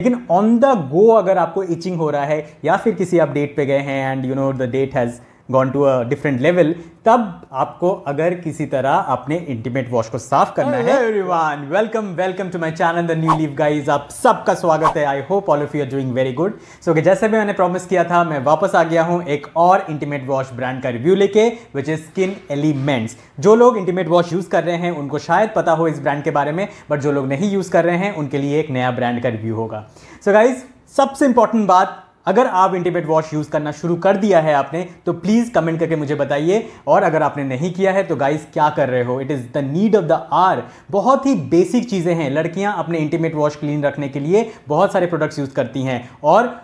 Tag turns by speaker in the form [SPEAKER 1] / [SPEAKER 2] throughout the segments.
[SPEAKER 1] लेकिन on the गो अगर आपको इचिंग हो रहा है या फिर किसी आप डेट पे गए हैं and you know the date has gone to a different level तब आपको अगर किसी तरह अपने इंटीमेट वॉश को साफ करना Hello, है everyone welcome welcome to my channel the new live guys आप सबका स्वागत है I hope all of you are doing very good so कि जैसे भी मैंने प्रॉमिस किया था मैं वापस आ गया हूँ एक और इंटीमेट वॉश ब्रांड का रिव्यू लेके विच इज स्किन एलिमेंट्स जो लोग इंटीमेट वॉश यूज़ कर रहे हैं उनको शायद पता हो इस ब्रांड के बारे में बट जो लोग नहीं यूज़ कर रहे हैं उनके लिए एक नया ब्रांड का रिव्यू होगा सो so गाइज सबसे इंपॉर्टेंट बात अगर आप इंटीमेट वॉश यूज़ करना शुरू कर दिया है आपने तो प्लीज़ कमेंट करके मुझे बताइए और अगर आपने नहीं किया है तो गाइस क्या कर रहे हो it is the need of the hour बहुत ही बेसिक चीज़ें हैं लड़कियां अपने इंटीमेट वॉश क्लीन रखने के लिए बहुत सारे प्रोडक्ट्स यूज़ करती हैं और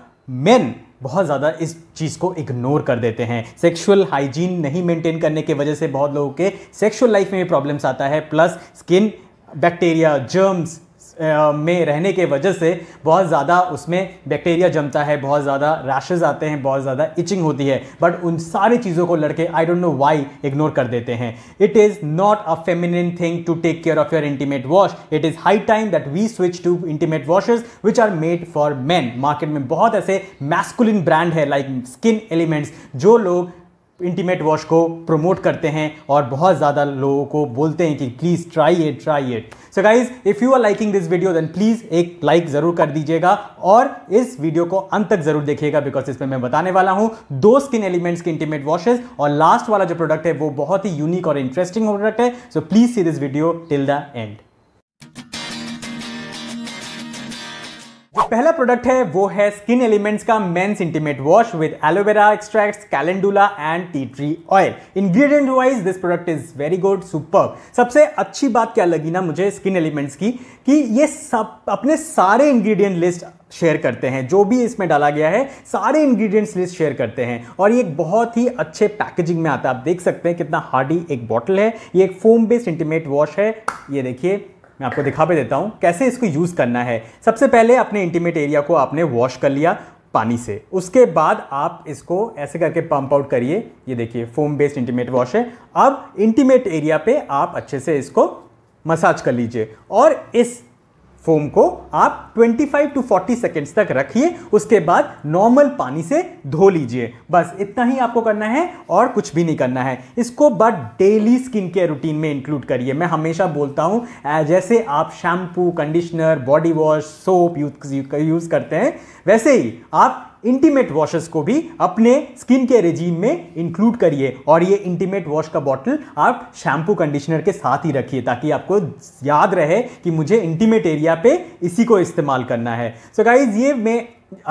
[SPEAKER 1] मेन बहुत ज़्यादा इस चीज़ को इग्नोर कर देते हैं सेक्सुअल हाइजीन नहीं मेंटेन करने की वजह से बहुत लोगों के सेक्सुअल लाइफ में भी प्रॉब्लम्स आता है प्लस स्किन बैक्टीरिया जर्म्स में रहने के वजह से बहुत ज़्यादा उसमें बैक्टीरिया जमता है बहुत ज़्यादा रैशेज आते हैं बहुत ज़्यादा इचिंग होती है बट उन सारी चीज़ों को लड़के I don't know why ignore कर देते हैं it is not a feminine thing to take care of your intimate wash it is high time that we switch to intimate washes which are made for man market में बहुत ऐसे masculine brand है like skin elements जो लोग intimate wash को promote करते हैं और बहुत ज़्यादा लोगों को बोलते हैं कि please try it try it so guys if you are liking this video then please एक लाइक ज़रूर कर दीजिएगा और इस वीडियो को अंत तक ज़रूर देखिएगा बिकॉज इसमें मैं बताने वाला हूँ दो स्किन एलिमेंट्स के इंटीमेट वॉशेज और लास्ट वाला जो प्रोडक्ट है वो बहुत ही यूनिक और इंटरेस्टिंग प्रोडक्ट है so please see this video till the end जो पहला प्रोडक्ट है वो है स्किन एलिमेंट्स का men's intimate wash with aloe vera extracts calendula and tea tree oil ingredient wise this product is very good super सबसे अच्छी बात क्या लगी ना मुझे स्किन एलिमेंट्स की कि ये सब अपने सारे इंग्रेडिएंट लिस्ट शेयर करते हैं जो भी इसमें डाला गया है सारे इंग्रेडिएंट्स लिस्ट शेयर करते हैं और ये एक बहुत ही अच्छे पैकेजिंग में आता है आप देख सकते हैं कितना हार्डी एक बॉटल है ये एक फोम बेस्ड इंटीमेट वॉश है ये देखिए मैं आपको दिखा भी देता हूँ कैसे इसको यूज़ करना है सबसे पहले अपने इंटीमेट एरिया को आपने वॉश कर लिया पानी से उसके बाद आप इसको ऐसे करके पंप आउट करिए ये देखिए फोम बेस्ड इंटीमेट वॉश है अब इंटीमेट एरिया पे आप अच्छे से इसको मसाज कर लीजिए और इस फोम को आप 25 टू 40 सेकेंड्स तक रखिए उसके बाद नॉर्मल पानी से धो लीजिए बस इतना ही आपको करना है और कुछ भी नहीं करना है इसको but daily skin care routine में इंक्लूड करिए मैं हमेशा बोलता हूँ जैसे आप shampoo conditioner body wash soap use करते हैं वैसे ही आप इंटीमेट वॉशेस को भी अपने स्किन के रेजीम में इंक्लूड करिए और ये इंटीमेट वॉश का बॉटल आप शैम्पू कंडीशनर के साथ ही रखिए ताकि आपको याद रहे कि मुझे इंटीमेट एरिया पे इसी को इस्तेमाल करना है सो so गाइज ये मैं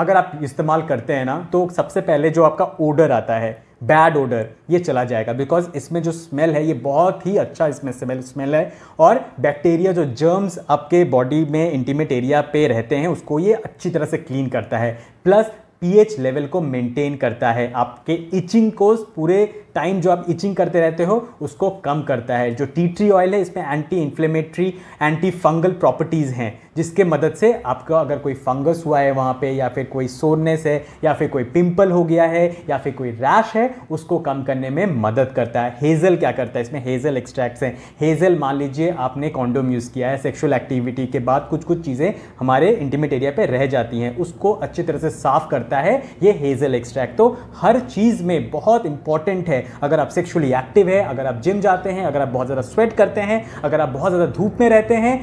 [SPEAKER 1] अगर आप इस्तेमाल करते हैं ना तो सबसे पहले जो आपका ओडर आता है बैड ओडर ये चला जाएगा बिकॉज इसमें जो स्मेल है ये बहुत ही अच्छा इसमें स्मेल स्मेल है और बैक्टीरिया जो जर्म्स आपके बॉडी में इंटीमेट एरिया पे रहते हैं उसको ये अच्छी तरह से क्लीन करता है प्लस पीएच लेवल को मेंटेन करता है आपके इचिंग को पूरे टाइम जो आप इचिंग करते रहते हो उसको कम करता है जो टी ट्री ऑयल है इसमें anti inflammatory anti fungal properties हैं जिसके मदद से आपका अगर कोई फंगस हुआ है वहाँ पे या फिर कोई सोरनेस है या फिर कोई पिंपल हो गया है या फिर कोई रैश है उसको कम करने में मदद करता है हेज़ल क्या करता है इसमें हेज़ल एक्सट्रैक्ट्स हैं हेज़ल मान लीजिए आपने कॉन्डोम यूज़ किया है सेक्शुअल एक्टिविटी के बाद कुछ कुछ चीज़ें हमारे इंटीमेट एरिया पर रह जाती हैं उसको अच्छी तरह से साफ करता है ये हेज़ल एक्सट्रैक्ट तो हर चीज़ में बहुत इंपॉर्टेंट है अगर आप सेक्शुअली एक्टिव है अगर आप जिम जाते हैं अगर आप बहुत ज़्यादा स्वेट करते हैं अगर आप बहुत ज़्यादा धूप में रहते हैं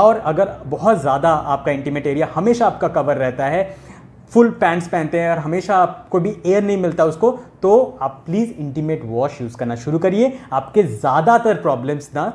[SPEAKER 1] और अगर बहुत ज़्यादा आपका इंटीमेट एरिया हमेशा आपका कवर रहता है फुल पैंट्स पहनते हैं और हमेशा आपको भी एयर नहीं मिलता उसको तो आप प्लीज़ इंटीमेट वॉश यूज़ करना शुरू करिए आपके ज़्यादातर प्रॉब्लम्स ना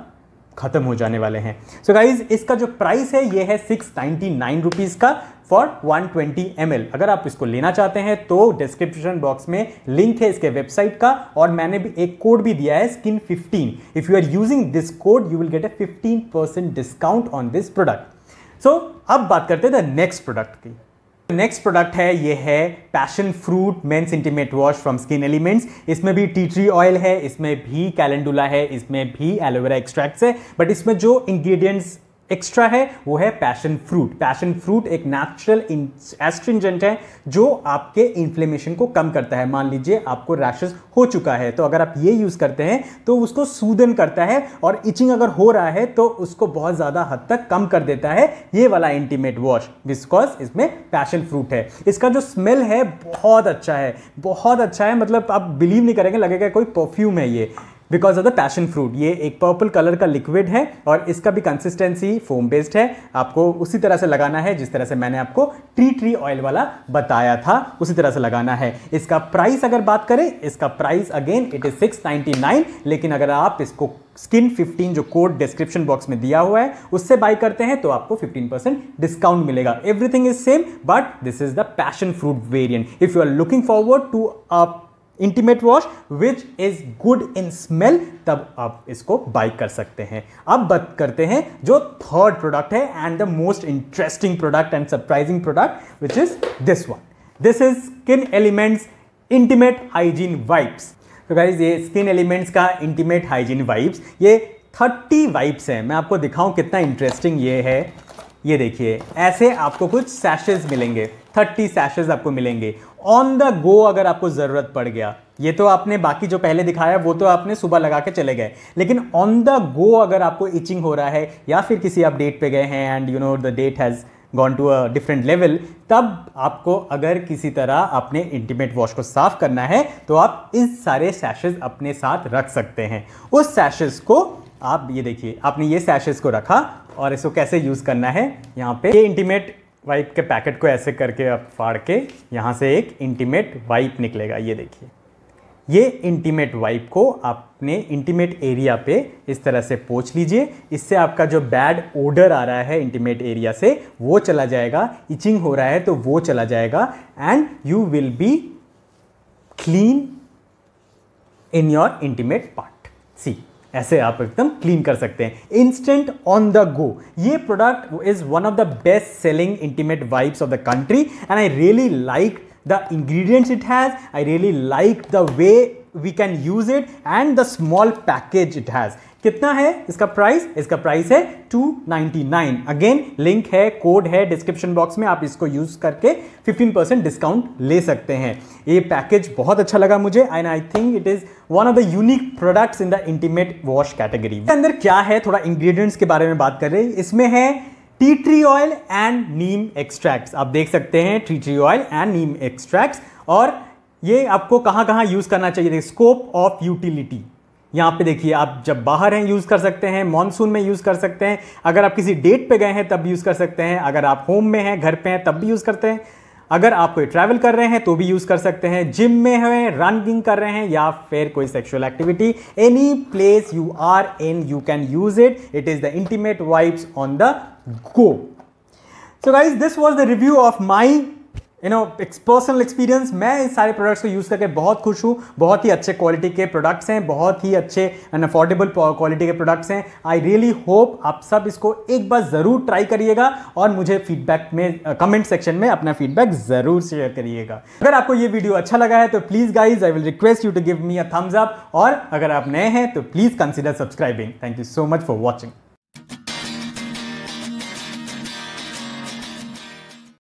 [SPEAKER 1] ख़त्म हो जाने वाले हैं सो so गाइज इसका जो प्राइस है ये है सिक्स नाइन्टी नाइन रुपीज़ का फॉर 120 एल अगर आप इसको लेना चाहते हैं तो डिस्क्रिप्शन बॉक्स में लिंक है इसके वेबसाइट का और मैंने भी एक कोड भी दिया है Skin 15 if you are using this code you will get a 15 percent discount on this product so अब बात करते हैं द नेक्स्ट प्रोडक्ट की नेक्स्ट प्रोडक्ट है ये है passion fruit men intimate wash from Skin Elements इसमें भी टी ट्री ऑयल है इसमें भी कैलेंडुला है इसमें भी एलोवेरा एक्सट्रैक्ट्स है बट इसमें जो इंग्रेडिएंट्स एक्स्ट्रा है वो है पैशन फ्रूट पैशन फ्रूट एक नेचुरल एस्ट्रिंजेंट है जो आपके इन्फ्लेमेशन को कम करता है मान लीजिए आपको रैशेज हो चुका है तो अगर आप ये यूज़ करते हैं तो उसको सूदन करता है और इचिंग अगर हो रहा है तो उसको बहुत ज़्यादा हद तक कम कर देता है ये वाला इंटीमेट वॉश बिकॉज इसमें पैशन फ्रूट है इसका जो स्मेल है बहुत अच्छा है बहुत अच्छा है मतलब आप बिलीव नहीं करेंगे लगेगा कोई परफ्यूम है ये because of the passion fruit ये एक पर्पल कलर का लिक्विड है और इसका भी कंसिस्टेंसी फोम बेस्ड है आपको उसी तरह से लगाना है जिस तरह से मैंने आपको ट्री ट्री ऑयल वाला बताया था उसी तरह से लगाना है इसका प्राइस अगर बात करें इसका price again it is six nine लेकिन अगर आप इसको स्किन 15 जो कोड डिस्क्रिप्शन बॉक्स में दिया हुआ है उससे बाई करते हैं तो आपको 15 परसेंट डिस्काउंट मिलेगा everything is same but this is the passion fruit variant if you are looking forward to a intimate wash which is good in smell तब आप इसको बाई कर सकते हैं अब बात करते हैं जो थर्ड प्रोडक्ट है and the most interesting product and surprising product which is this one this is Skin Elements intimate hygiene wipes तो ये स्किन एलिमेंट्स का इंटीमेट हाइजीन वाइप्स ये थर्टी वाइप्स हैं मैं आपको दिखाऊं कितना इंटरेस्टिंग ये है ये देखिए ऐसे आपको कुछ सैशेज मिलेंगे थर्टी सैशेज आपको मिलेंगे ऑन द गो अगर आपको ज़रूरत पड़ गया ये तो आपने बाकी जो पहले दिखाया वो तो आपने सुबह लगा के चले गए लेकिन ऑन द गो अगर आपको इचिंग हो रहा है या फिर किसी आप डेट पे गए हैं and you know the date has gone to a different level तब आपको अगर किसी तरह अपने इंटीमेट वॉश को साफ करना है तो आप इन सारे सैशेज अपने साथ रख सकते हैं उस सैशेज को आप ये देखिए आपने ये सैशेज को रखा और इसको कैसे यूज़ करना है यहाँ पे ये इंटीमेट वाइप के पैकेट को ऐसे करके आप फाड़ के यहाँ से एक इंटीमेट वाइप निकलेगा ये देखिए ये इंटीमेट वाइप को आपने इंटीमेट एरिया पे इस तरह से पोछ लीजिए इससे आपका जो बैड ओडर आ रहा है इंटीमेट एरिया से वो चला जाएगा इचिंग हो रहा है तो वो चला जाएगा and you will be clean in your intimate part see ऐसे आप एकदम क्लीन कर सकते हैं इंस्टेंट ऑन द गो ये product is one of the best selling intimate wipes of the country and I really like the ingredients it has I really like the way we can use it and the small package it has कितना है इसका price इसका price है 299 again link है code है description box में आप इसको यूज करके 15 परसेंट डिस्काउंट ले सकते हैं ये पैकेज बहुत अच्छा लगा मुझे and I think it is one of the unique products in the intimate wash category अंदर क्या है थोड़ा इंग्रेडिएंट्स के बारे में बात कर रहे हैं इसमें है tea tree oil and neem extracts आप देख सकते हैं tea tree oil and neem extracts और ये आपको कहाँ कहाँ यूज़ करना चाहिए स्कोप ऑफ यूटिलिटी यहाँ पे देखिए आप जब बाहर हैं यूज़ कर सकते हैं मानसून में यूज़ कर सकते हैं अगर आप किसी डेट पे गए हैं तब भी यूज़ कर सकते हैं अगर आप होम में हैं घर पे हैं तब भी यूज़ करते हैं अगर आप कोई ट्रैवल कर रहे हैं तो भी यूज़ कर सकते हैं जिम में हैं रनिंग कर रहे हैं या फिर कोई sexual activity any place you are in you can use it it is the intimate wipes on the go so guys this was the review of my you know personal experience मैं इन सारे products को use करके बहुत खुश हूँ बहुत ही अच्छे क्वालिटी के प्रोडक्ट्स हैं बहुत ही अच्छे एंड अफोर्डेबल क्वालिटी के प्रोडक्ट्स हैं आई रियली होप आप सब इसको एक बार ज़रूर ट्राई करिएगा और मुझे फीडबैक में कमेंट सेक्शन में अपना फीडबैक ज़रूर शेयर करिएगा अगर आपको ये वीडियो अच्छा लगा है तो please guys I will request you to give me a thumbs up और अगर आप नए हैं तो please consider subscribing thank you so much for watching